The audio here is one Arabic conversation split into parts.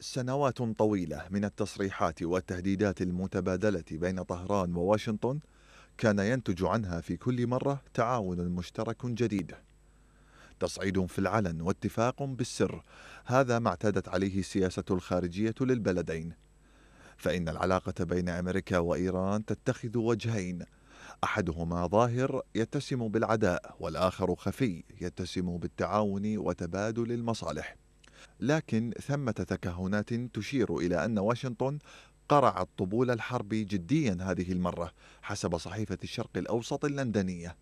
سنوات طويلة من التصريحات والتهديدات المتبادلة بين طهران وواشنطن كان ينتج عنها في كل مرة تعاون مشترك جديد تصعيد في العلن واتفاق بالسر هذا ما اعتادت عليه السياسة الخارجية للبلدين فإن العلاقة بين أمريكا وإيران تتخذ وجهين احدهما ظاهر يتسم بالعداء والاخر خفي يتسم بالتعاون وتبادل المصالح لكن ثمة تكهنات تشير إلى أن واشنطن قرعت طبول الحرب جديا هذه المرة حسب صحيفة الشرق الأوسط اللندنية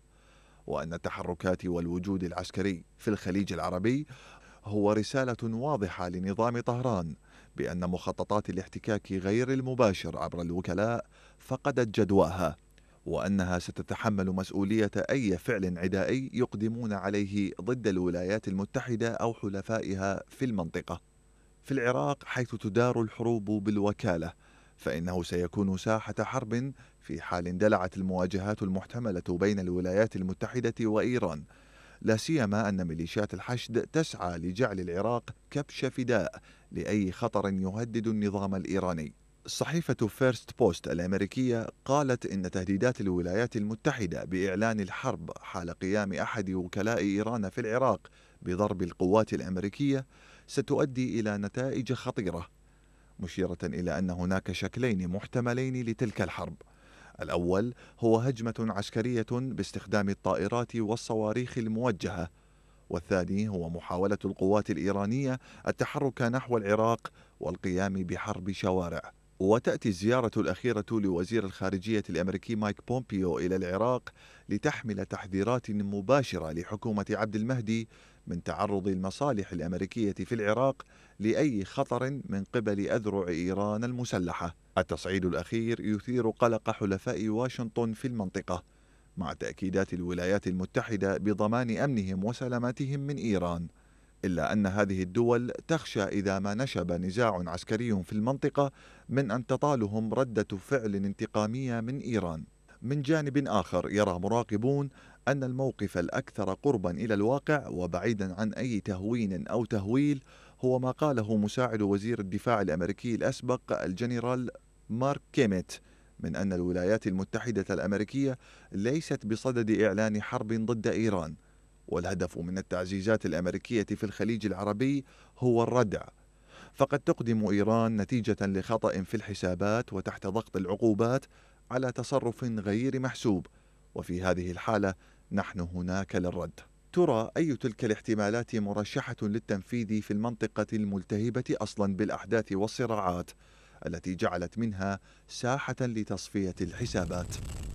وأن التحركات والوجود العسكري في الخليج العربي هو رسالة واضحة لنظام طهران بأن مخططات الاحتكاك غير المباشر عبر الوكلاء فقدت جدواها وأنها ستتحمل مسؤولية أي فعل عدائي يقدمون عليه ضد الولايات المتحدة أو حلفائها في المنطقة. في العراق حيث تدار الحروب بالوكالة، فإنه سيكون ساحة حرب في حال اندلعت المواجهات المحتملة بين الولايات المتحدة وإيران. لا سيما أن ميليشيات الحشد تسعى لجعل العراق كبش فداء لأي خطر يهدد النظام الإيراني. صحيفة فيرست بوست الأمريكية قالت إن تهديدات الولايات المتحدة بإعلان الحرب حال قيام أحد وكلاء إيران في العراق بضرب القوات الأمريكية ستؤدي إلى نتائج خطيرة مشيرة إلى أن هناك شكلين محتملين لتلك الحرب الأول هو هجمة عسكرية باستخدام الطائرات والصواريخ الموجهة والثاني هو محاولة القوات الإيرانية التحرك نحو العراق والقيام بحرب شوارع وتأتي الزيارة الأخيرة لوزير الخارجية الأمريكي مايك بومبيو إلى العراق لتحمل تحذيرات مباشرة لحكومة عبد المهدي من تعرض المصالح الأمريكية في العراق لأي خطر من قبل أذرع إيران المسلحة. التصعيد الأخير يثير قلق حلفاء واشنطن في المنطقة مع تأكيدات الولايات المتحدة بضمان أمنهم وسلامتهم من إيران. إلا أن هذه الدول تخشى إذا ما نشب نزاع عسكري في المنطقة من أن تطالهم ردة فعل انتقامية من إيران. من جانب آخر يرى مراقبون أن الموقف الأكثر قربا إلى الواقع وبعيدا عن أي تهوين أو تهويل هو ما قاله مساعد وزير الدفاع الأمريكي الأسبق الجنرال مارك كيميت من أن الولايات المتحدة الأمريكية ليست بصدد إعلان حرب ضد إيران والهدف من التعزيزات الأمريكية في الخليج العربي هو الردع فقد تقدم إيران نتيجة لخطأ في الحسابات وتحت ضغط العقوبات على تصرف غير محسوب وفي هذه الحالة نحن هناك للرد ترى أي تلك الاحتمالات مرشحة للتنفيذ في المنطقة الملتهبة أصلا بالأحداث والصراعات التي جعلت منها ساحة لتصفية الحسابات